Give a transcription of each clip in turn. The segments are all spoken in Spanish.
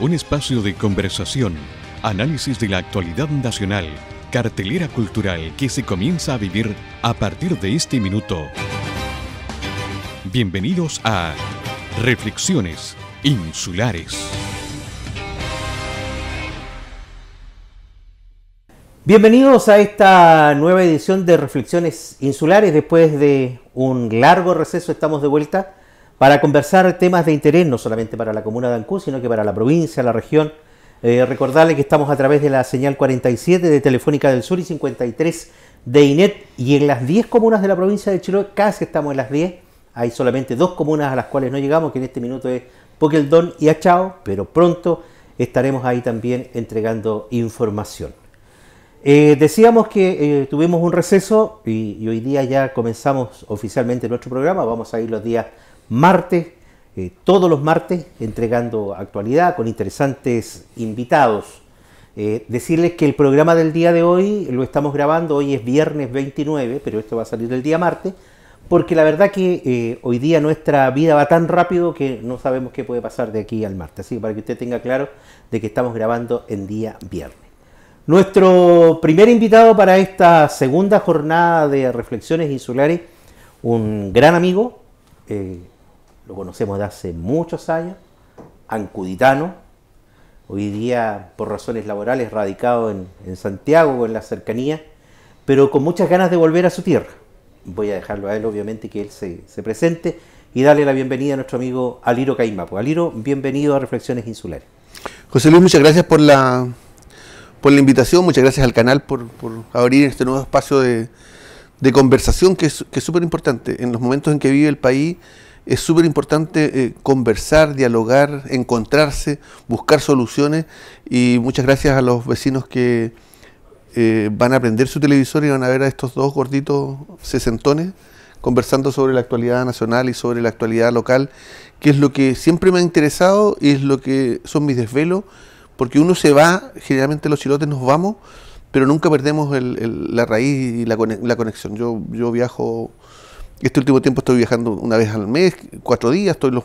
un espacio de conversación, análisis de la actualidad nacional, cartelera cultural que se comienza a vivir a partir de este minuto. Bienvenidos a Reflexiones Insulares. Bienvenidos a esta nueva edición de Reflexiones Insulares. Después de un largo receso estamos de vuelta para conversar temas de interés, no solamente para la comuna de Ancú, sino que para la provincia, la región. Eh, recordarle que estamos a través de la señal 47 de Telefónica del Sur y 53 de INET y en las 10 comunas de la provincia de Chiloé, casi estamos en las 10. Hay solamente dos comunas a las cuales no llegamos, que en este minuto es Poqueldón y Achao, pero pronto estaremos ahí también entregando información. Eh, decíamos que eh, tuvimos un receso y, y, hoy día ya comenzamos oficialmente nuestro programa, vamos a ir los días martes, eh, todos los martes, entregando actualidad con interesantes invitados. Eh, decirles que el programa del día de hoy lo estamos grabando, hoy es viernes 29, pero esto va a salir del día martes, porque la verdad que eh, hoy día nuestra vida va tan rápido que no sabemos qué puede pasar de aquí al martes. Así que para que usted tenga claro de que estamos grabando en día viernes. Nuestro primer invitado para esta segunda jornada de Reflexiones Insulares, un gran amigo, lo conocemos de hace muchos años, ancuditano, hoy día por razones laborales radicado en, Santiago en la cercanía, pero con muchas ganas de volver a su tierra. Voy a dejarlo a él, obviamente, que él se, presente y darle la bienvenida a nuestro amigo Aliro Caimapo. Aliro, bienvenido a Reflexiones Insulares. José Luis, muchas gracias por la, por la invitación, muchas gracias al canal por, abrir este nuevo espacio de, conversación que es súper importante. En los momentos en que vive el país, es súper importante eh, conversar, dialogar, encontrarse, buscar soluciones y muchas gracias a los vecinos que eh, van a aprender su televisor y van a ver a estos dos gorditos sesentones conversando sobre la actualidad nacional y sobre la actualidad local, que es lo que siempre me ha interesado y es lo que son mis desvelos, porque uno se va, generalmente los chilotes nos vamos, pero nunca perdemos la raíz y la, conexión. Yo, yo viajo este último tiempo estoy viajando una vez al mes, cuatro días, estoy los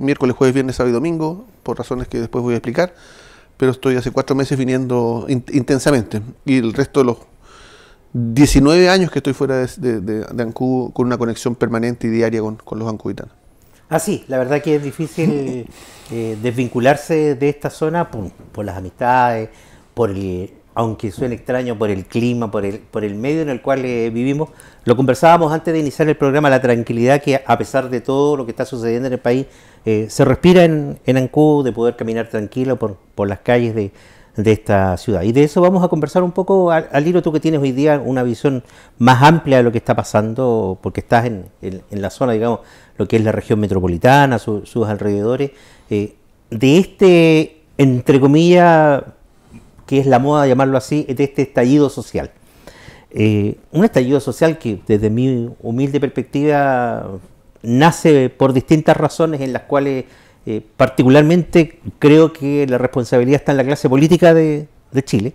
miércoles, jueves, viernes, sábado y domingo, por razones que después voy a explicar, pero estoy hace cuatro meses viniendo intensamente y el resto de los 19 años que estoy fuera de, de, con una conexión permanente y diaria con, los ancubitanos. Ah, sí, la verdad que es difícil eh, desvincularse de esta zona por, por las amistades, por el, aunque suene extraño por el clima, por el, por el medio en el cual eh, vivimos, lo conversábamos antes de iniciar el programa, la tranquilidad que a pesar de todo lo que está sucediendo en el país, eh, se respira en, Ancú, de poder caminar tranquilo por, por las calles de, esta ciudad. Y de eso vamos a conversar un poco, al, tú que tienes hoy día una visión más amplia de lo que está pasando, porque estás en, la zona, digamos, lo que es la región metropolitana, sus alrededores, eh, de este, entre comillas, que es la moda llamarlo así, de este estallido social. Eh, un estallido social que desde mi humilde perspectiva nace por distintas razones en las cuales eh, particularmente creo que la responsabilidad está en la clase política de, Chile,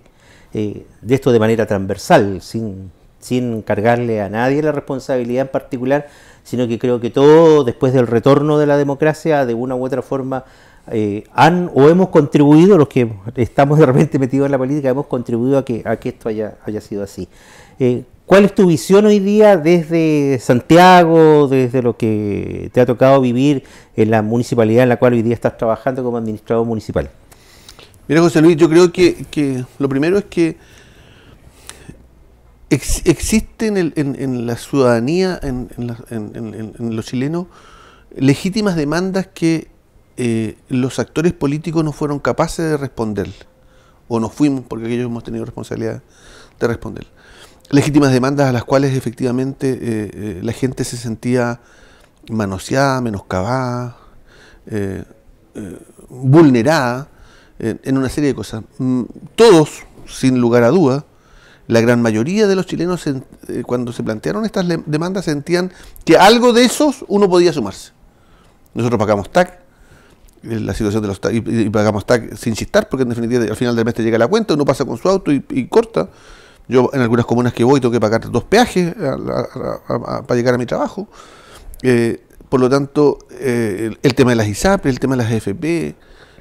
eh, de esto de manera transversal, sin, sin cargarle a nadie la responsabilidad en particular, sino que creo que todo, después del retorno de la democracia, de una u otra forma eh, han o hemos contribuido, los que estamos de repente metidos en la política, hemos contribuido a que, a que esto haya, haya sido así. Eh, ¿Cuál es tu visión hoy día desde Santiago, desde lo que te ha tocado vivir en la municipalidad en la cual hoy día estás trabajando como administrador municipal? Mira, José Luis, yo creo que, lo primero es que existen existe en, la ciudadanía, en, los chilenos, legítimas demandas que eh, los actores políticos no fueron capaces de responder, o no fuimos, porque ellos hemos tenido responsabilidad de responder. Legítimas demandas a las cuales efectivamente eh, eh, la gente se sentía manoseada, menoscabada, vulnerada en una serie de cosas. Mm, todos, sin lugar a duda, la gran mayoría de los chilenos cuando se plantearon estas demandas sentían que algo de esos uno podía sumarse. Nosotros pagamos TAC, eh, la situación de los y, pagamos tax sin chistar, porque en definitiva al final del mes te llega la cuenta, uno pasa con su auto y, corta. Yo en algunas comunas que voy tengo que pagar dos peajes para llegar a mi trabajo. Eh, por lo tanto, eh, el, tema de las ISAP, el tema de las FP,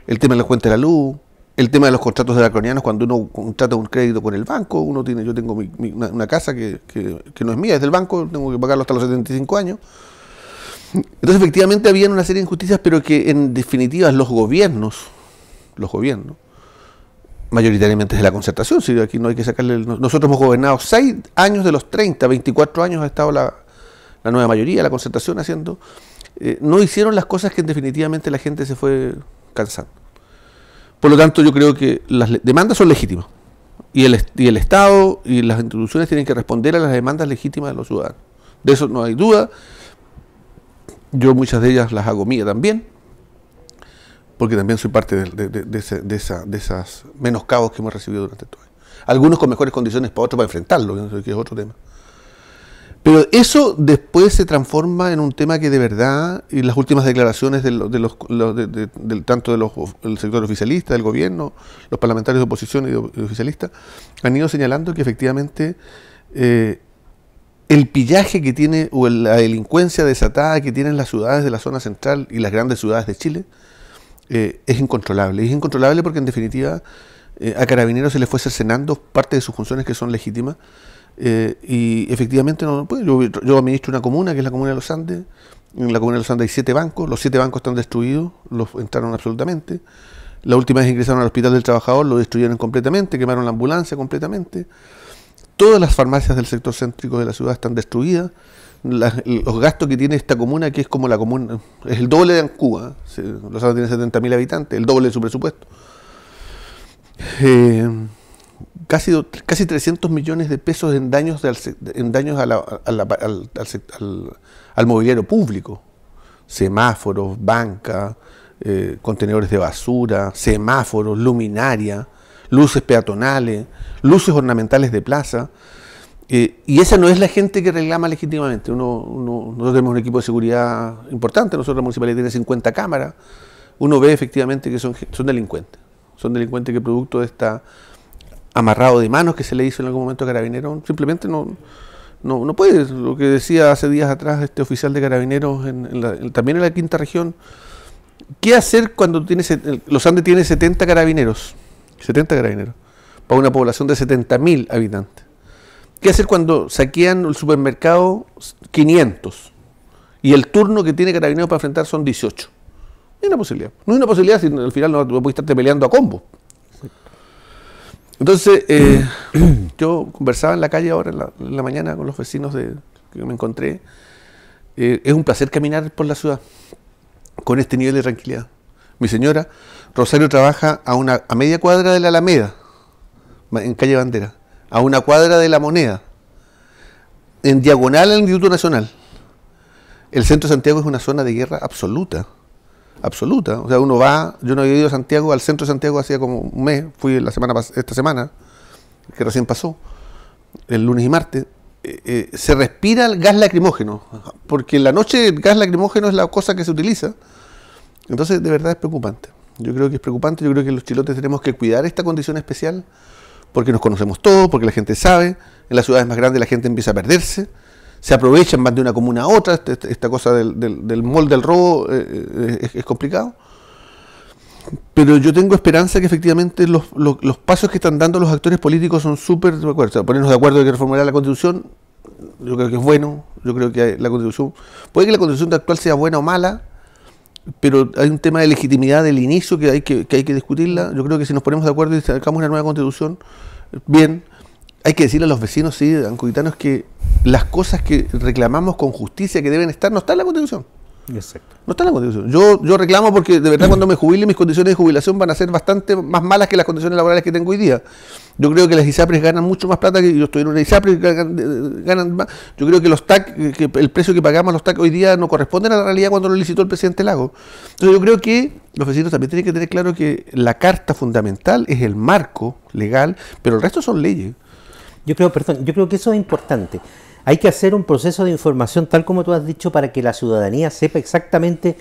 el tema de la cuenta de la luz, el tema de los contratos de la croniana, cuando uno contrata un crédito con el banco, uno tiene, yo tengo una, casa que, que, no es mía, es del banco, tengo que pagarlo hasta los 75 años. Entonces, efectivamente, había una serie de injusticias, pero que en definitiva los gobiernos, los gobiernos, mayoritariamente es de la concertación, si aquí no hay que sacarle... nosotros hemos gobernado 6 años de los 30, 24 años ha estado la, nueva mayoría, la concertación haciendo, eh, no hicieron las cosas que definitivamente la gente se fue cansando. Por lo tanto, yo creo que las demandas son legítimas. Y el, y el Estado y las instituciones tienen que responder a las demandas legítimas de los ciudadanos. De eso no hay duda. Yo muchas de ellas las hago mía también, porque también soy parte de, de, de, ese, de esa, esas menoscabos que hemos recibido durante todo año. Algunos con mejores condiciones para otros para enfrentarlo, que es otro tema. Pero eso después se transforma en un tema que de verdad, y las últimas declaraciones de los, los, de, tanto del sector oficialista, del gobierno, los parlamentarios de oposición y de, oficialistas, han ido señalando que efectivamente eh, el pillaje que tiene o la delincuencia desatada que tienen las ciudades de la zona central y las grandes ciudades de Chile eh, es incontrolable. Es incontrolable porque en definitiva eh, a Carabineros se les fue cercenando parte de sus funciones que son legítimas eh, y efectivamente no pues, yo, yo, administro una comuna que es la comuna de los Andes. En la comuna de los Andes hay siete bancos, los siete bancos están destruidos, los entraron absolutamente. La última vez ingresaron al hospital del trabajador, lo destruyeron completamente, quemaron la ambulancia completamente. Todas las farmacias del sector céntrico de la ciudad están destruidas. los gastos que tiene esta comuna, que es como la comuna, es el doble de Ancuba, Los Andes tiene 70.000 habitantes, el doble de su presupuesto. Eh, casi, casi 300 millones de pesos en daños, al, en daños al, al, mobiliario público, semáforos, banca, eh, contenedores de basura, semáforos, luminaria, luces peatonales, luces ornamentales de plaza. Eh, y esa no es la gente que reclama legítimamente. Uno, uno, nosotros tenemos un equipo de seguridad importante, nosotros la municipalidad tiene 50 cámaras. Uno ve efectivamente que son, son delincuentes. Son delincuentes que producto de este amarrado de manos que se le hizo en algún momento a Carabineros, simplemente no, no, puede. Lo que decía hace días atrás este oficial de Carabineros, en, también en la quinta región, ¿qué hacer cuando tiene, los Andes tiene 70 carabineros? 70 carabineros para una población de 70.000 habitantes. ¿Qué hacer cuando saquean el supermercado 500 y el turno que tiene Carabineros para enfrentar son 18? No hay una posibilidad. No hay una posibilidad si al final no, puedes estarte peleando a combo. Entonces, eh, yo conversaba en la calle ahora en la, mañana con los vecinos de, que me encontré. Eh, es un placer caminar por la ciudad con este nivel de tranquilidad. Mi señora, Rosario trabaja a, una, a media cuadra de la Alameda, en calle Bandera, a una cuadra de la moneda, en diagonal al Instituto Nacional. El centro de Santiago es una zona de guerra absoluta, absoluta. O sea, uno va, yo no había ido a Santiago, al centro de Santiago hacía como un mes, fui la semana esta semana, que recién pasó, el lunes y martes, eh, eh, se respira el gas lacrimógeno, porque en la noche el gas lacrimógeno es la cosa que se utiliza. Entonces, de verdad es preocupante. Yo creo que es preocupante, yo creo que los chilotes tenemos que cuidar esta condición especial porque nos conocemos todos, porque la gente sabe, en las ciudades más grandes la gente empieza a perderse, se aprovechan más de una comuna a otra, este, este, esta cosa del, molde del robo eh, eh, es, complicado. Pero yo tengo esperanza que efectivamente los, pasos que están dando los actores políticos son súper de acuerdo. ponernos de acuerdo de que reformará la constitución, yo creo que es bueno, yo creo que la constitución, puede que la constitución actual sea buena o mala, pero hay un tema de legitimidad del inicio que hay que, hay que discutirla. Yo creo que si nos ponemos de acuerdo y sacamos una nueva constitución, bien, hay que decirle a los vecinos, sí, ancoitanos, que las cosas que reclamamos con justicia que deben estar no están en la constitución. Exacto. No está la la Yo, yo reclamo porque de verdad cuando me jubile mis condiciones de jubilación van a ser bastante más malas que las condiciones laborales que tengo hoy día. Yo creo que las ISAPRES ganan mucho más plata que yo estoy en una ISAPRES, ganan, ganan más. Yo creo que los TAC, el precio que pagamos los TAC hoy día no corresponden a la realidad cuando lo licitó el presidente Lago. Entonces yo creo que los vecinos también tienen que tener claro que la carta fundamental es el marco legal, pero el resto son leyes. Yo creo, perdón, yo creo que eso es importante. Hay que hacer un proceso de información, tal como tú has dicho, para que la ciudadanía sepa exactamente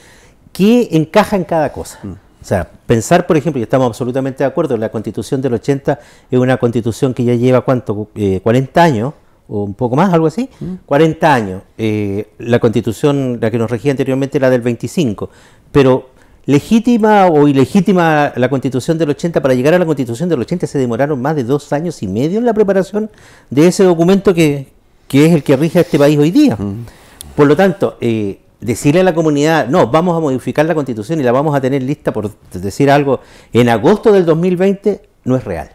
qué encaja en cada cosa. Mm. O sea, pensar, por ejemplo, y estamos absolutamente de acuerdo, la constitución del 80 es una constitución que ya lleva, ¿cuánto? 40 eh, años, o un poco más, algo así. 40 mm. años. Eh, la constitución, la que nos regía anteriormente, era del 25. Pero legítima o ilegítima la constitución del 80, para llegar a la constitución del 80 se demoraron más de dos años y medio en la preparación de ese documento que, que es el que rige a este país hoy día. Mm. Por lo tanto, eh, decirle a la comunidad, no, vamos a modificar la constitución y la vamos a tener lista, por decir algo, en agosto del 2020, no es real.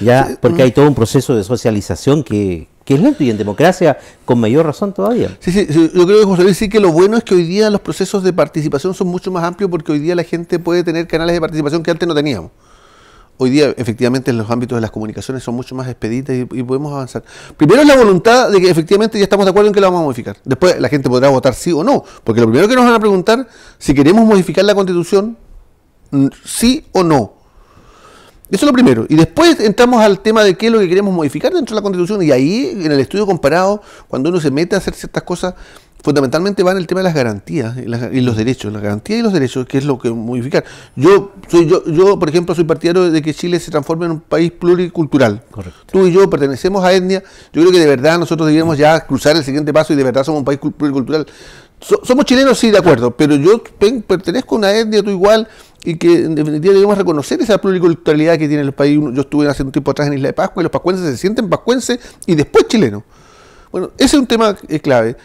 Ya, porque mm. hay todo un proceso de socialización que, es lento y en democracia con mayor razón todavía. Sí, sí, yo creo que José que lo bueno es que hoy día los procesos de participación son mucho más amplios porque hoy día la gente puede tener canales de participación que antes no teníamos hoy día efectivamente en los ámbitos de las comunicaciones son mucho más expeditas y, podemos avanzar. Primero es la voluntad de que efectivamente ya estamos de acuerdo en que la vamos a modificar. Después la gente podrá votar sí o no, porque lo primero que nos van a preguntar si queremos modificar la constitución, mm, sí o no. Eso es lo primero. Y después entramos al tema de qué es lo que queremos modificar dentro de la Constitución. Y ahí, en el estudio comparado, cuando uno se mete a hacer ciertas cosas, fundamentalmente va en el tema de las garantías y, los derechos, las garantías y los derechos, que es lo que modificar. Yo, soy, yo, yo, por ejemplo, soy partidario de que Chile se transforme en un país pluricultural. Correcto. Tú y yo pertenecemos a etnia, yo creo que de verdad nosotros debemos ya cruzar el siguiente paso y de verdad somos un país pluricultural. somos chilenos, sí, de acuerdo, pero yo pertenezco a una etnia, tú igual, y que en definitiva debemos reconocer esa pluriculturalidad que tiene el país. Yo estuve hace un tiempo atrás en Isla de Pascua y los pascuenses se sienten pascuenses y después chilenos. Bueno, ese es un tema eh, clave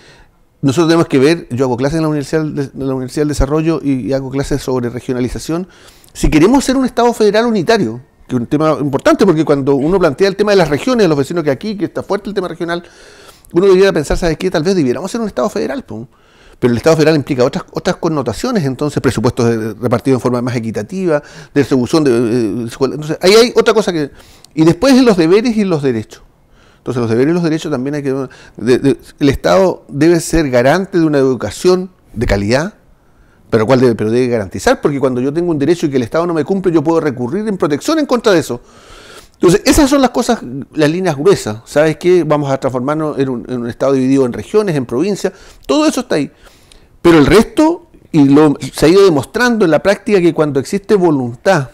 nosotros tenemos que ver, yo hago clases en la Universidad, de la Universidad del Desarrollo y, hago clases sobre regionalización, si queremos ser un Estado federal unitario, que es un tema importante porque cuando uno plantea el tema de las regiones, los vecinos que aquí, que está fuerte el tema regional, uno debería pensar, ¿sabes qué? Tal vez debiéramos ser un Estado federal. Pero el Estado federal implica otras, otras connotaciones, entonces presupuestos eh, repartidos en forma más equitativa, de distribución de... Eh, entonces, ahí hay otra cosa que... Y después en los deberes y los derechos. Entonces los deberes y los derechos también hay que... el Estado debe ser garante de una educación de calidad, pero cuál debe, pero debe garantizar, porque cuando yo tengo un derecho y que el Estado no me cumple, yo puedo recurrir en protección en contra de eso. Entonces, esas son las cosas, las líneas gruesas. ¿Sabes qué? Vamos a transformarnos en un, Estado dividido en regiones, en provincias. Todo eso está ahí. Pero el resto, y se ha ido demostrando en la práctica que cuando existe voluntad,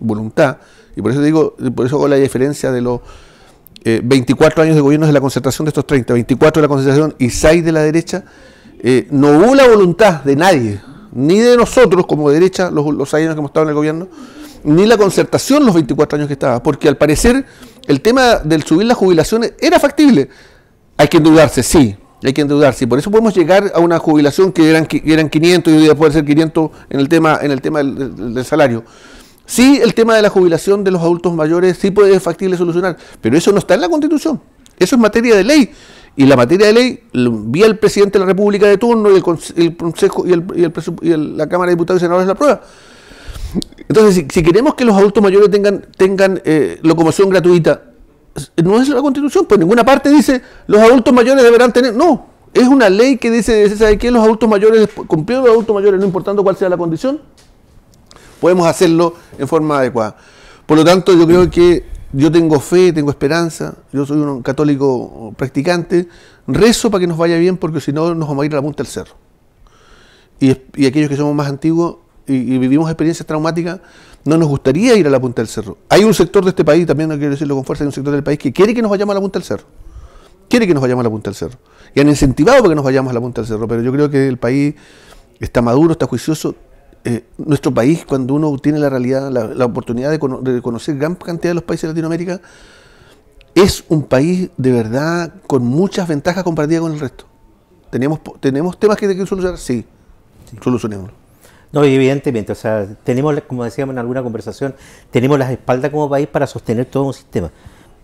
voluntad, y por eso digo, por eso hago la diferencia de los 24 eh, años de gobierno de la concertación de estos 30, 24 de la concertación y 6 de la derecha, eh, no hubo la voluntad de nadie, ni de nosotros como derecha, los, los años que hemos estado en el gobierno, ni la concertación los 24 años que estaba, porque al parecer el tema del subir las jubilaciones era factible. Hay que dudarse, sí, hay que endeudarse. por eso podemos llegar a una jubilación que eran, que eran 500 y hoy día puede ser 500 en el tema, en el tema del salario. Sí, el tema de la jubilación de los adultos mayores sí puede, factible solucionar, pero eso no está en la Constitución. Eso es materia de ley. Y la materia de ley, vía el presidente de la República de turno y el, Consejo y, la Cámara de Diputados y Senadores la prueba. Entonces, si, queremos que los adultos mayores tengan, tengan eh, locomoción gratuita, no es la Constitución, pues ninguna parte dice los adultos mayores deberán tener. No, es una ley que dice, ¿sabe que Los adultos mayores, cumpliendo los adultos mayores, no importando cuál sea la condición, podemos hacerlo en forma adecuada. Por lo tanto, yo creo que yo tengo fe, tengo esperanza, yo soy un católico practicante, rezo para que nos vaya bien porque si no nos vamos a ir a la punta del cerro. Y, aquellos que somos más antiguos y, vivimos experiencias traumáticas, no nos gustaría ir a la punta del cerro. Hay un sector de este país, también no quiero decirlo con fuerza, hay un sector del país que quiere que nos vayamos a la punta del cerro. Quiere que nos vayamos a la punta del cerro. Y han incentivado para que nos vayamos a la punta del cerro, pero yo creo que el país está maduro, está juicioso, eh, nuestro país, cuando uno tiene la realidad, la, oportunidad de, conocer gran cantidad de los países de Latinoamérica, es un país de verdad con muchas ventajas compartidas con el resto. ¿Tenemos, tenemos temas que hay que solucionar? Sí, sí. solucionémoslo. No, evidentemente, o sea, tenemos, como decíamos en alguna conversación, tenemos las espaldas como país para sostener todo un sistema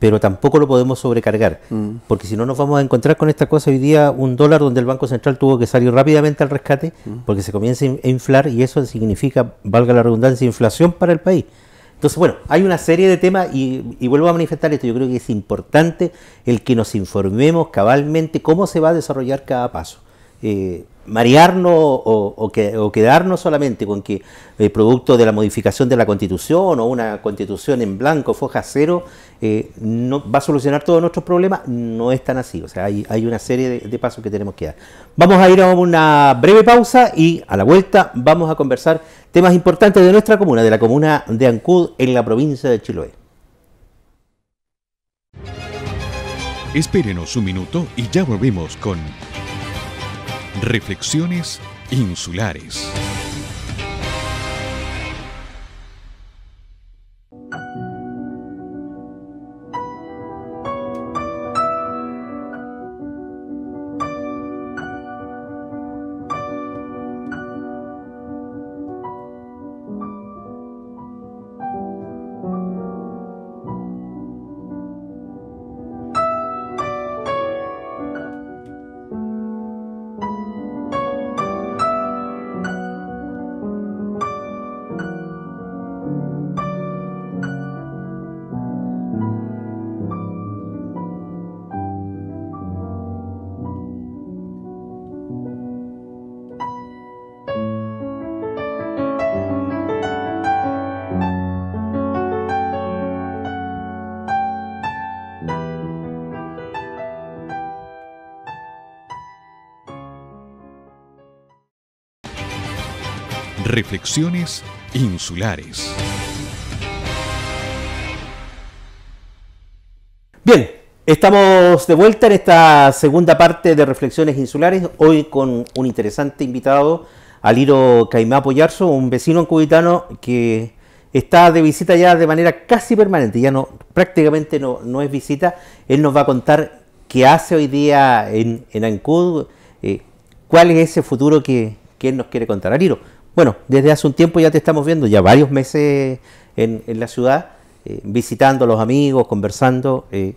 pero tampoco lo podemos sobrecargar, mm. porque si no nos vamos a encontrar con esta cosa hoy día, un dólar donde el Banco Central tuvo que salir rápidamente al rescate, mm. porque se comienza a inflar y eso significa, valga la redundancia, inflación para el país. Entonces, bueno, hay una serie de temas y, vuelvo a manifestar esto, yo creo que es importante el que nos informemos cabalmente cómo se va a desarrollar cada paso. Eh, marearnos o, quedarnos solamente con que el producto de la modificación de la constitución o una constitución en blanco, foja cero, eh, no, va a solucionar todos nuestros problemas, no es tan así. O sea, hay, una serie de, de, pasos que tenemos que dar. Vamos a ir a una breve pausa y a la vuelta vamos a conversar temas importantes de nuestra comuna, de la comuna de Ancud en la provincia de Chiloé. Espérenos un minuto y ya volvemos con Reflexiones insulares. Reflexiones Insulares. Bien, estamos de vuelta en esta segunda parte de Reflexiones Insulares, hoy con un interesante invitado, Aliro Caimá Poyarzo, un vecino cubitano que está de visita ya de manera casi permanente, ya no prácticamente no, no es visita, él nos va a contar qué hace hoy día en, en Ancud, eh, cuál es ese futuro que, que él nos quiere contar. Aliro, bueno, desde hace un tiempo ya te estamos viendo, ya varios meses en, la ciudad, eh, visitando a los amigos, conversando. Eh,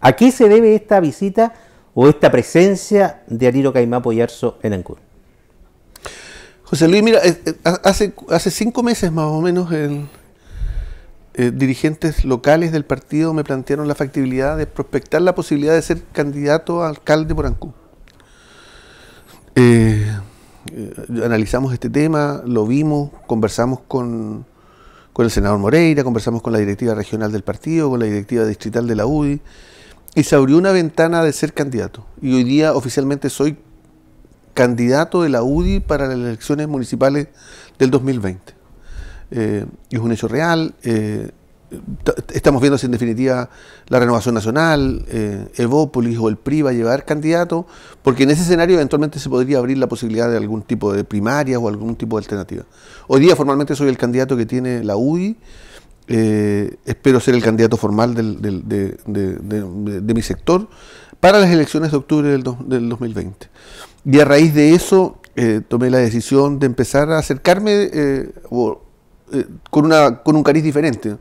¿A qué se debe esta visita o esta presencia de Ariro Caimapo Yarzo en Ancud? José Luis, mira, eh, hace, cinco meses más o menos dirigentes locales del partido me plantearon la factibilidad de prospectar la posibilidad de ser candidato a alcalde por Ancú. Eh, eh, analizamos este tema, lo vimos, conversamos con, el senador Moreira, conversamos con la directiva regional del partido, con la directiva distrital de la UDI, y se abrió una ventana de ser candidato. Y hoy día oficialmente soy candidato de la UDI para las elecciones municipales del 2020. Eh, es un hecho real, eh, estamos viendo si en definitiva la Renovación Nacional, eh, Evópolis o el PRI va a llevar candidato, porque en ese escenario eventualmente se podría abrir la posibilidad de algún tipo de primaria o algún tipo de alternativa. Hoy día formalmente soy el candidato que tiene la UDI, eh, espero ser el candidato formal de, mi sector para las elecciones de octubre del, 2020. Y a raíz de eso eh, tomé la decisión de empezar a acercarme con, con un cariz diferente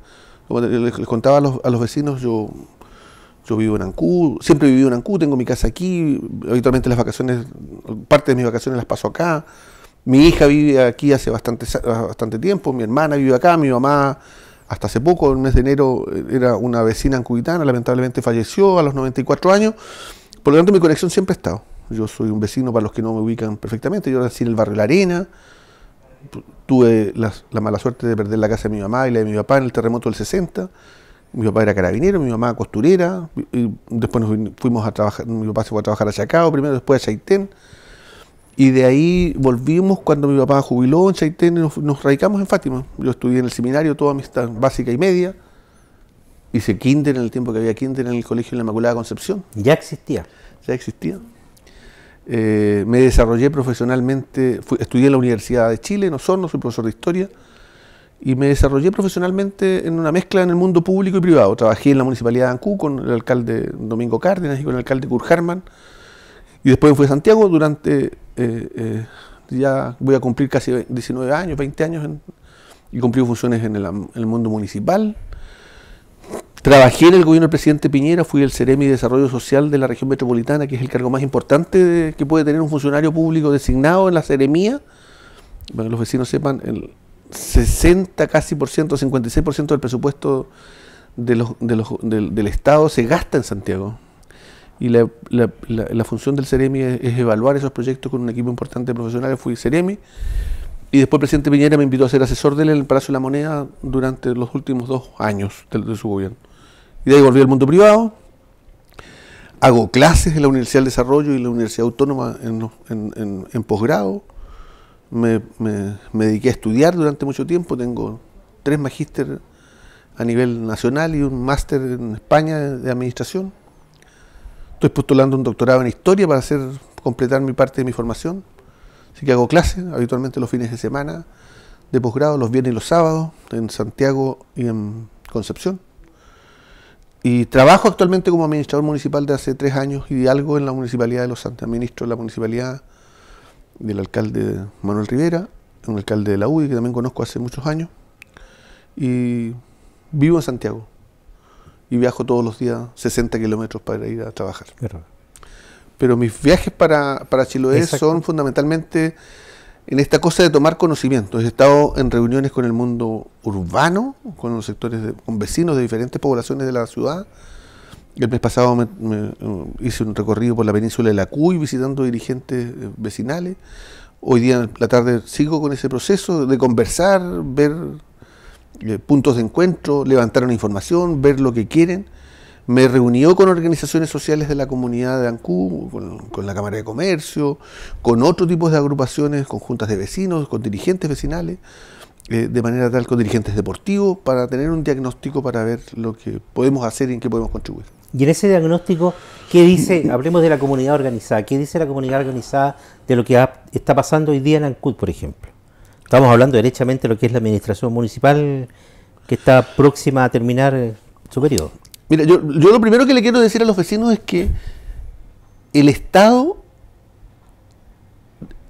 les, les contaba a los, vecinos, yo, yo vivo en Ancú, siempre he vivido en Ancú, tengo mi casa aquí, habitualmente las vacaciones, parte de mis vacaciones las paso acá, mi hija vive aquí hace bastante, bastante tiempo, mi hermana vive acá, mi mamá hasta hace poco, el mes de enero, era una vecina ancuitana, lamentablemente falleció a los 94 años, por lo tanto mi conexión siempre ha estado. Yo soy un vecino para los que no me ubican perfectamente, yo nací en el barrio La Arena, tuve la, mala suerte de perder la casa de mi mamá y la de mi papá en el terremoto del 60. Mi papá era carabinero, mi mamá costurera. Y después nos fuimos a trabajar, mi papá se fue a trabajar a Chacao, primero después a Chaitén. Y de ahí volvimos cuando mi papá jubiló en Chaitén y nos, radicamos en Fátima. Yo estudié en el seminario toda mi básica y media. Hice kinder en el tiempo que había kinder en el colegio de la Inmaculada Concepción. ¿Ya existía? Ya existía. Eh, me desarrollé profesionalmente, estudié en la Universidad de Chile, en Osorno, soy profesor de historia, y me desarrollé profesionalmente en una mezcla en el mundo público y privado. Trabajé en la Municipalidad de Ancú con el alcalde Domingo Cárdenas y con el alcalde Kurt y después fui a Santiago durante, eh, eh, ya voy a cumplir casi 19 años, 20 años, y cumplí funciones en el mundo municipal, Trabajé en el gobierno del presidente Piñera, fui el Ceremi de Desarrollo Social de la región metropolitana, que es el cargo más importante que puede tener un funcionario público designado en la Ceremia. Para que los vecinos sepan, el 60 casi por ciento, 56% del presupuesto del, Estado se gasta en Santiago. Y la, función del Ceremi es, evaluar esos proyectos con un equipo importante de profesionales. Fui Ceremi y después el presidente Piñera me invitó a ser asesor de él en el Palacio de la Moneda durante los últimos dos años de, su gobierno. Y de ahí volví al mundo privado, hago clases en la Universidad del Desarrollo y la Universidad Autónoma en, posgrado. Me, dediqué a estudiar durante mucho tiempo, tengo tres magíster a nivel nacional y un máster en España de, administración. Estoy postulando un doctorado en historia para hacer completar mi parte de mi formación. Así que hago clases habitualmente los fines de semana de posgrado, los viernes y los sábados, en Santiago y en Concepción. Y trabajo actualmente como administrador municipal de hace tres años y algo en la Municipalidad de Los Santos, Administro de la Municipalidad del alcalde Manuel Rivera, un alcalde de la UDI que también conozco hace muchos años. Y vivo en Santiago y viajo todos los días 60 kilómetros para ir a trabajar pero mis viajes para, para Chiloé son fundamentalmente en esta cosa de tomar conocimiento. He estado en reuniones con el mundo urbano, con los sectores, con vecinos de diferentes poblaciones de la ciudad. El mes pasado eh, hice un recorrido por la península de la Cuy visitando dirigentes eh, vecinales. Hoy día en la tarde sigo con ese proceso de conversar, ver eh, puntos de encuentro, levantar una información, ver lo que quieren me reunió con organizaciones sociales de la comunidad de Ancú, con, la Cámara de Comercio, con otro tipo de agrupaciones, con juntas de vecinos, con dirigentes vecinales, eh, de manera tal con dirigentes deportivos, para tener un diagnóstico para ver lo que podemos hacer y en qué podemos contribuir. Y en ese diagnóstico, ¿qué dice, hablemos de la comunidad organizada, qué dice la comunidad organizada de lo que está pasando hoy día en Ancud, por ejemplo? Estamos hablando derechamente de lo que es la administración municipal que está próxima a terminar eh, su periodo. Mira, yo, lo primero que le quiero decir a los vecinos es que el Estado,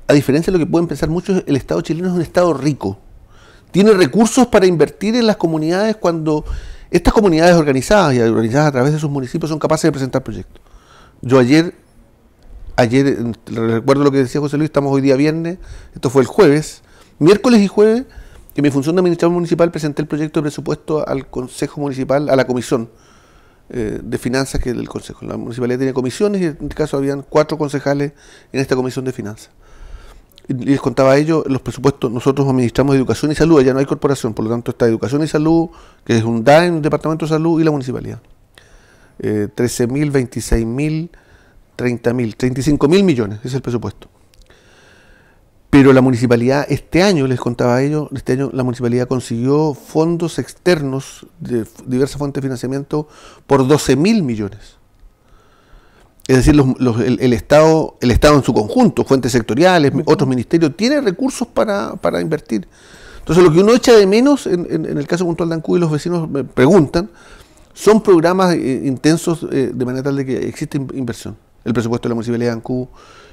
a diferencia de lo que pueden pensar muchos, el Estado chileno es un Estado rico. Tiene recursos para invertir en las comunidades cuando estas comunidades organizadas y organizadas a través de sus municipios son capaces de presentar proyectos. Yo ayer, ayer, recuerdo lo que decía José Luis, estamos hoy día viernes, esto fue el jueves, miércoles y jueves, en mi función de administrador municipal presenté el proyecto de presupuesto al Consejo Municipal, a la Comisión eh, de finanzas que el Consejo. La municipalidad tenía comisiones y en este caso habían cuatro concejales en esta comisión de finanzas. Y, les contaba a ellos, los presupuestos, nosotros administramos educación y salud, allá no hay corporación, por lo tanto está educación y salud, que es un en un departamento de salud y la municipalidad. Eh, 13.000, 26.000, 30.000, 35.000 millones, es el presupuesto. Pero la municipalidad, este año, les contaba a ellos, este año la municipalidad consiguió fondos externos de diversas fuentes de financiamiento por 12 mil millones. Es decir, el, Estado, el Estado en su conjunto, fuentes sectoriales, otros ministerios, tiene recursos para, invertir. Entonces, lo que uno echa de menos, en, el caso puntual de Ancú y los vecinos me preguntan, son programas eh, intensos eh, de manera tal de que existe inversión. El presupuesto de la municipalidad de Ancú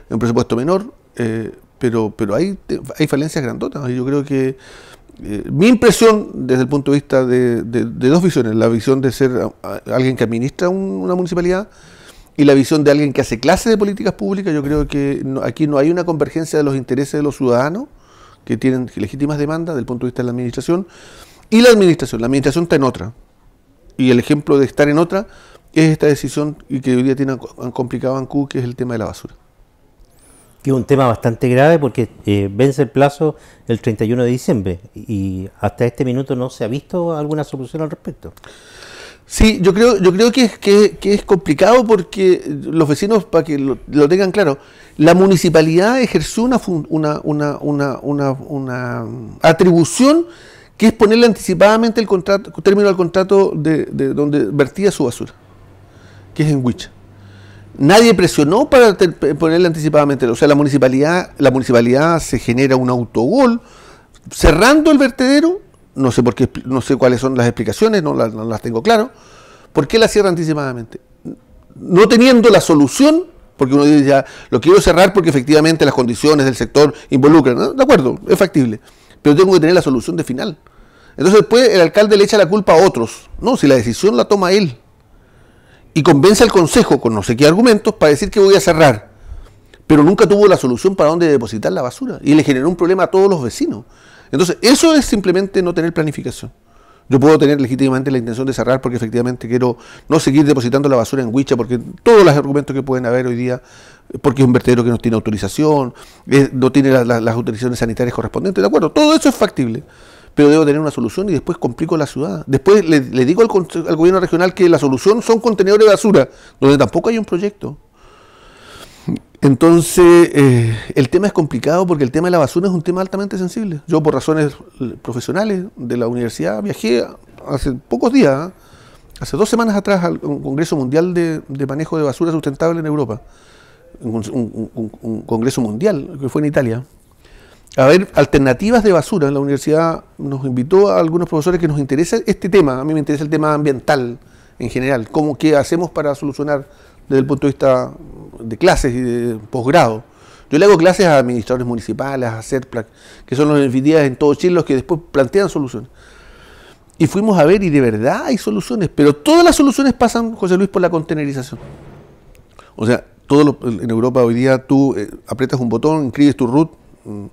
es un presupuesto menor, eh, pero, pero hay, hay falencias grandotas. Yo creo que eh, mi impresión desde el punto de vista de, dos visiones, la visión de ser alguien que administra una municipalidad y la visión de alguien que hace clases de políticas públicas, yo creo que aquí no hay una convergencia de los intereses de los ciudadanos que tienen legítimas demandas desde el punto de vista de la administración y la administración. La administración está en otra. Y el ejemplo de estar en otra es esta decisión y que hoy día tiene han complicado Ancú, que es el tema de la basura que es un tema bastante grave porque eh, vence el plazo el 31 de diciembre y hasta este minuto no se ha visto alguna solución al respecto. Sí, yo creo, yo creo que, es, complicado porque los vecinos, para que lo, tengan claro, la municipalidad ejerció una, una, atribución que es ponerle anticipadamente el contrato, término al contrato donde vertía su basura, que es en Huicha nadie presionó para ponerle anticipadamente. O sea, la municipalidad, la municipalidad se genera un autogol cerrando el vertedero. No sé por qué, no sé cuáles son las explicaciones, no, las tengo claro. ¿Por qué la cierra anticipadamente? No teniendo la solución, porque uno dice ya, lo quiero cerrar porque efectivamente las condiciones del sector involucran. De acuerdo, es factible. Pero tengo que tener la solución de final. Entonces después el alcalde le echa la culpa a otros. No, si la decisión la toma él y convence al Consejo con no sé qué argumentos para decir que voy a cerrar. Pero nunca tuvo la solución para dónde depositar la basura y le generó un problema a todos los vecinos. Entonces, eso es simplemente no tener planificación. Yo puedo tener legítimamente la intención de cerrar porque efectivamente quiero no seguir depositando la basura en Huicha, porque todos los argumentos que pueden haber hoy día, eh, porque es un vertedero que no tiene autorización, eh, no tiene las autorizaciones sanitarias correspondientes, de acuerdo, todo eso es factible pero debo tener una solución y después complico la ciudad. Después le, digo al, gobierno regional que la solución son contenedores de basura, donde tampoco hay un proyecto. Entonces, eh, el tema es complicado porque el tema de la basura es un tema altamente sensible. Yo por razones profesionales de la universidad viajé hace pocos días, ¿eh? hace dos semanas atrás, al Congreso Mundial de, Manejo de Basura Sustentable en Europa. un Congreso Mundial que fue en Italia a ver alternativas de basura. la universidad nos invitó a algunos profesores que nos interesa este tema. A mí me interesa el tema ambiental en general, cómo qué hacemos para solucionar desde el punto de vista de clases y de posgrado. Yo le hago clases a administradores municipales, a CERPLAC, que son los envidias en todo Chile los que después plantean soluciones. Y fuimos a ver y de verdad hay soluciones, pero todas las soluciones pasan, José Luis, por la contenerización. O sea, todo en Europa hoy día tú apretas eh, aprietas un botón, inscribes tu root, mm,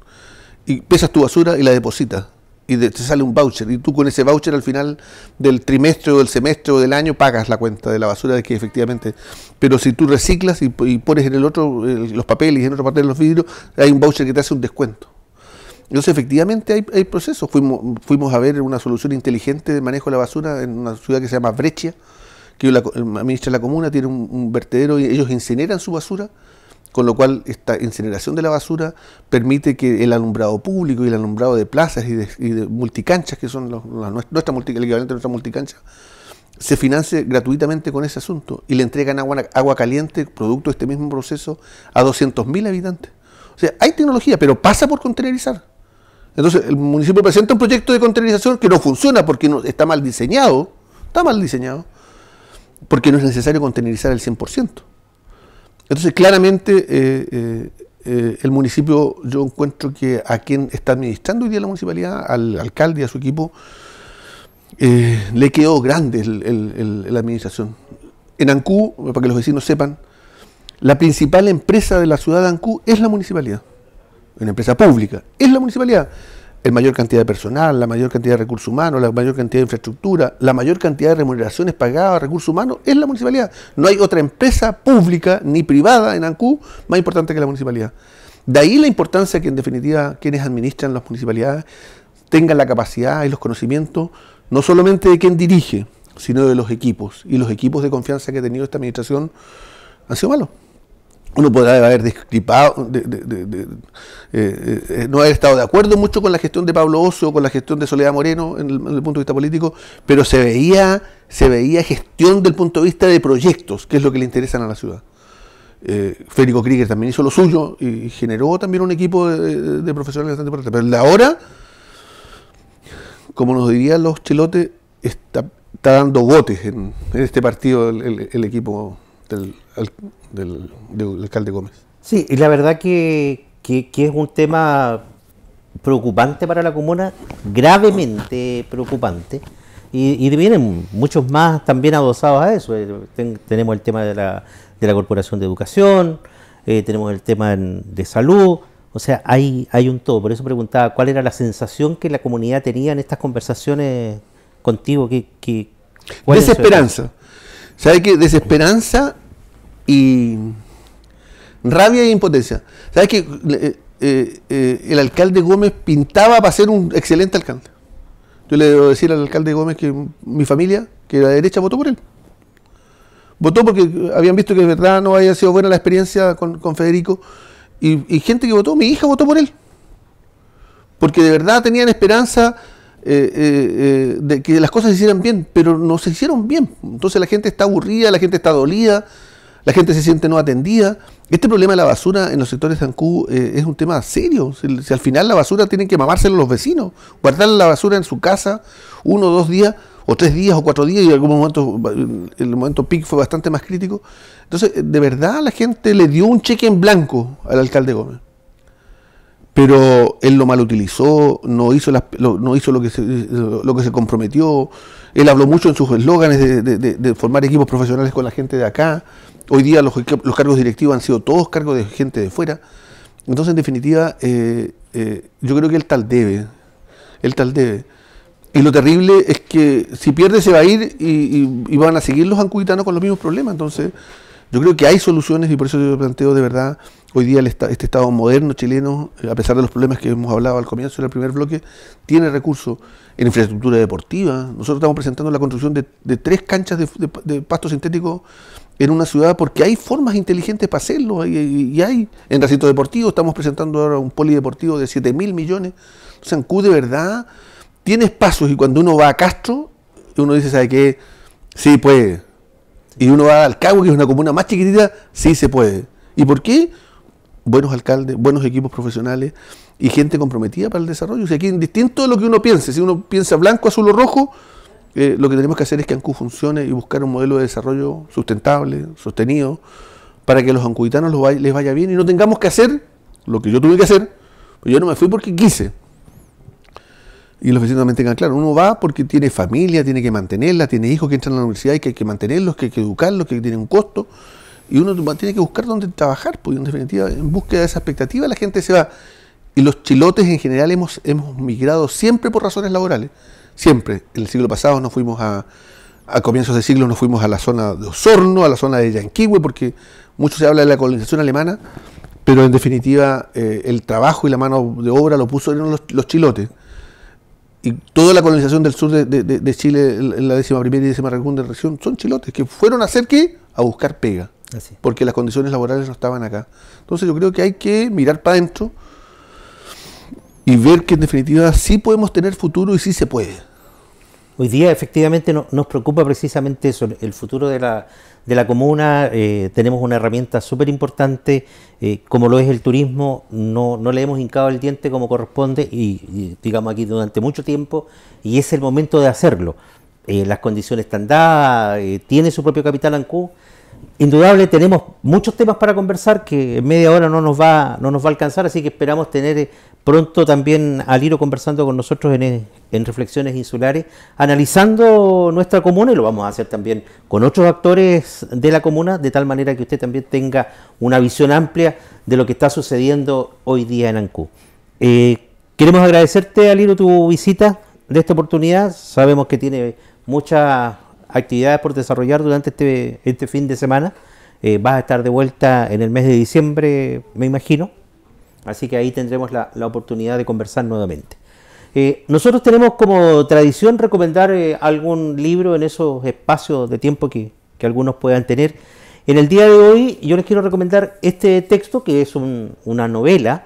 y pesas tu basura y la depositas y te sale un voucher y tú con ese voucher al final del trimestre o del semestre o del año pagas la cuenta de la basura de que efectivamente pero si tú reciclas y, pones en el otro los papeles y en otra parte de los vidrios hay un voucher que te hace un descuento entonces efectivamente hay, procesos fuimos, fuimos a ver una solución inteligente de manejo de la basura en una ciudad que se llama Breccia que administra la comuna tiene un vertedero y ellos incineran su basura con lo cual esta incineración de la basura permite que el alumbrado público y el alumbrado de plazas y de, multicanchas, que son el equivalente a nuestra multicancha, se financie gratuitamente con ese asunto y le entregan agua, caliente, producto de este mismo proceso, a 200.000 habitantes. O sea, hay tecnología, pero pasa por contenerizar. Entonces, el municipio presenta un proyecto de contenerización que no funciona porque no, está mal diseñado, está mal diseñado, porque no es necesario contenerizar el 100%. Entonces, claramente, eh, eh, eh, el municipio, yo encuentro que a quien está administrando hoy día la municipalidad, al alcalde y a su equipo, le quedó grande la administración. En Ancú, para que los vecinos sepan, la principal empresa de la ciudad de Ancú es la municipalidad. Una empresa pública, es la municipalidad el mayor cantidad de personal, la mayor cantidad de recursos humanos, la mayor cantidad de infraestructura, la mayor cantidad de remuneraciones pagadas a recursos humanos es la municipalidad. No hay otra empresa pública ni privada en Ancú más importante que la municipalidad. De ahí la importancia que en definitiva quienes administran las municipalidades tengan la capacidad y los conocimientos, no solamente de quien dirige, sino de los equipos. Y los equipos de confianza que ha tenido esta administración han sido malos uno podrá haber discripado, eh, eh, no haber estado de acuerdo mucho con la gestión de Pablo Oso, con la gestión de Soledad Moreno en el, punto de vista político, pero se veía, se veía gestión del punto de vista de proyectos, que es lo que le interesan a la ciudad. Eh, Federico Krieger también hizo lo suyo y generó también un equipo de, profesionales bastante importante. Pero ahora, como nos dirían los chilotes, está, dando gotes en, este partido el equipo del del, alcalde Gómez. Sí, y la verdad que, que, es un tema preocupante para la comuna, gravemente preocupante. Y, vienen muchos más también adosados a eso. Eh, tenemos el tema de la, de la Corporación de Educación, eh, tenemos el tema de salud, o sea, hay, hay un todo. Por eso preguntaba cuál era la sensación que la comunidad tenía en estas conversaciones contigo. Que, que, Desesperanza. ¿Sabes qué? Desesperanza y rabia e impotencia. ¿Sabes que eh, eh, eh, el alcalde Gómez pintaba para ser un excelente alcalde? Yo le debo decir al alcalde Gómez que mi familia, que la derecha votó por él. Votó porque habían visto que de verdad no había sido buena la experiencia con, Federico. Y, gente que votó, mi hija votó por él. Porque de verdad tenían esperanza de que las cosas se hicieran bien, pero no se hicieron bien. Entonces la gente está aburrida, la gente está dolida, la gente se siente no atendida. Este problema de la basura en los sectores de Ancú eh, es un tema serio. Si, al final la basura tienen que mamárselo los vecinos, guardar la basura en su casa uno, dos días, o tres días, o cuatro días, y en algún momento, el momento PIC fue bastante más crítico. Entonces, eh, de verdad la gente le dio un cheque en blanco al alcalde Gómez. Pero él lo malutilizó, no hizo, lo, no hizo lo, que se, comprometió. Él habló mucho en sus eslóganes de formar equipos profesionales con la gente de acá. Hoy día los, cargos directivos han sido todos cargos de gente de fuera. Entonces, en definitiva, eh, eh, yo creo que él tal debe. El tal debe. Y lo terrible es que si pierde se va a ir y, y van a seguir los ancuitanos con los mismos problemas. Entonces, yo creo que hay soluciones y por eso yo planteo de verdad hoy día este Estado moderno chileno, eh, a pesar de los problemas que hemos hablado al comienzo del primer bloque, tiene recursos en infraestructura deportiva. Nosotros estamos presentando la construcción de, tres canchas de, de, pasto sintético en una ciudad porque hay formas inteligentes para hacerlo y, hay en recinto deportivo, Estamos presentando ahora un polideportivo de 7 mil millones. O Q de verdad tiene espacios y cuando uno va a Castro, uno dice, ¿sabe qué? Sí, puede y uno va al cabo que es una comuna más chiquitita, sí se puede. ¿Y por qué? Buenos alcaldes, buenos equipos profesionales y gente comprometida para el desarrollo. O sea, aquí distinto de lo que uno piense, si uno piensa blanco, azul o rojo, eh, lo que tenemos que hacer es que Ancú funcione y buscar un modelo de desarrollo sustentable, sostenido, para que los ancuitanos les vaya bien y no tengamos que hacer lo que yo tuve que hacer. yo no me fui porque quise, y los vecinos también tengan claro, uno va porque tiene familia, tiene que mantenerla, tiene hijos que entran a la universidad y que hay que mantenerlos, que hay que educarlos, que tienen un costo, y uno tiene que buscar dónde trabajar, porque en definitiva, en búsqueda de esa expectativa la gente se va. Y los chilotes en general hemos, hemos migrado siempre por razones laborales, siempre. En el siglo pasado nos fuimos a, a comienzos de siglo nos fuimos a la zona de Osorno, a la zona de Yanquihue, porque mucho se habla de la colonización alemana, pero en definitiva eh, el trabajo y la mano de obra lo puso los chilotes y toda la colonización del sur de, Chile en la décima primera y décima segunda región son chilotes que fueron a hacer qué? A buscar pega. Porque las condiciones laborales no estaban acá. Entonces yo creo que hay que mirar para adentro y ver que en definitiva sí podemos tener futuro y sí se puede. Hoy día efectivamente no, nos preocupa precisamente eso, el futuro de la, de la comuna. Eh, tenemos una herramienta súper importante, eh, como lo es el turismo, no, no, le hemos hincado el diente como corresponde y, digamos aquí durante mucho tiempo y es el momento de hacerlo. Eh, las condiciones están dadas, tiene su propio capital Q indudable tenemos muchos temas para conversar que en media hora no nos va, no nos va a alcanzar, así que esperamos tener eh, pronto también a Liro conversando con nosotros eh, en, Reflexiones Insulares, analizando nuestra comuna y lo vamos a hacer también con otros actores de la comuna, de tal manera que usted también tenga una visión amplia de lo que está sucediendo hoy día en Ancú. Eh, queremos agradecerte, Aliro, tu visita de esta oportunidad. Sabemos que tiene muchas actividades por desarrollar durante este, este fin de semana. Eh, vas a estar de vuelta en el mes de diciembre, me imagino. Así que ahí tendremos la, oportunidad de conversar nuevamente. Eh, nosotros tenemos como tradición recomendar eh, algún libro en esos espacios de tiempo que, algunos puedan tener. En el día de hoy yo les quiero recomendar este texto que es una novela.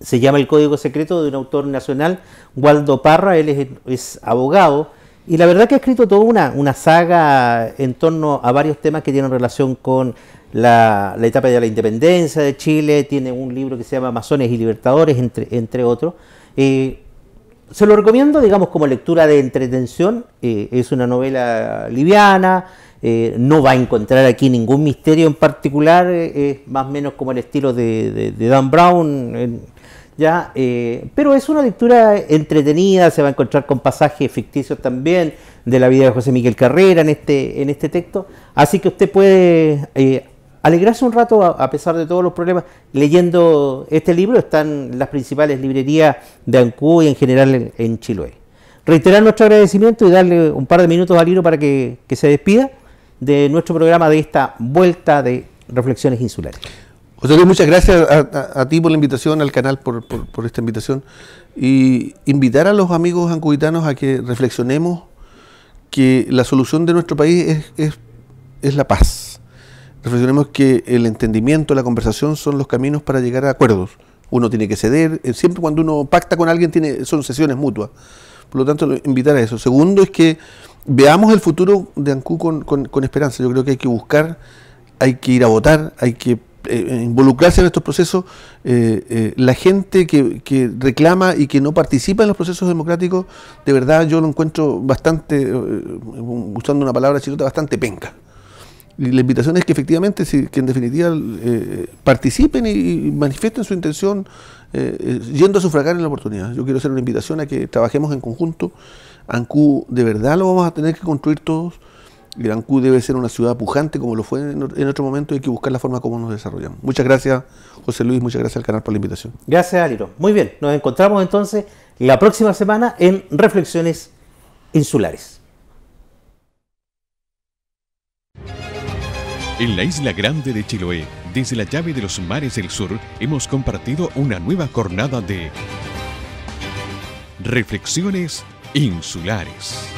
Se llama El Código Secreto de un autor nacional, Waldo Parra. Él es, es abogado y la verdad que ha escrito toda una, una saga en torno a varios temas que tienen relación con la, etapa de la independencia de Chile, tiene un libro que se llama Masones y Libertadores, entre, entre otros. Eh, se lo recomiendo, digamos, como lectura de entretención. Eh, es una novela liviana, eh, no va a encontrar aquí ningún misterio en particular, es más o menos como el estilo de, de Dan Brown. En, ¿ya? Eh, pero es una lectura entretenida, se va a encontrar con pasajes ficticios también de la vida de José Miguel Carrera en este, en este texto, así que usted puede eh, alegrarse un rato a, pesar de todos los problemas leyendo este libro, están las principales librerías de Ancú y en general en, en Chiloé. Reiterar nuestro agradecimiento y darle un par de minutos al libro para que se despida de nuestro programa de esta vuelta de Reflexiones Insulares. José Luis, muchas gracias a, ti por la invitación, al canal por, esta invitación. Y invitar a los amigos ancuitanos a que reflexionemos que la solución de nuestro país es, la paz. Reflexionemos que el entendimiento, la conversación son los caminos para llegar a acuerdos. Uno tiene que ceder, eh, siempre cuando uno pacta con alguien tiene, son sesiones mutuas. Por lo tanto, invitar a eso. Segundo es que veamos el futuro de Ancú con esperanza. Yo creo que hay que buscar, hay que ir a votar, hay que eh, involucrarse en estos procesos, eh, eh, la gente que, reclama y que no participa en los procesos democráticos, de verdad yo lo encuentro bastante, usando una palabra chilota, bastante penca. Y la invitación es que efectivamente, que en definitiva participen y, manifiesten su intención yendo a sufragar en la oportunidad. Yo quiero hacer una invitación a que trabajemos en conjunto. ANCU de verdad lo vamos a tener que construir todos. Gran Cú debe ser una ciudad pujante como lo fue en otro momento y hay que buscar la forma como nos desarrollamos. Muchas gracias, José Luis, muchas gracias al canal por la invitación. Gracias, Aliro. Muy bien, nos encontramos entonces la próxima semana en Reflexiones Insulares. En la isla grande de Chiloé, desde la llave de los mares del sur, hemos compartido una nueva jornada de Reflexiones Insulares.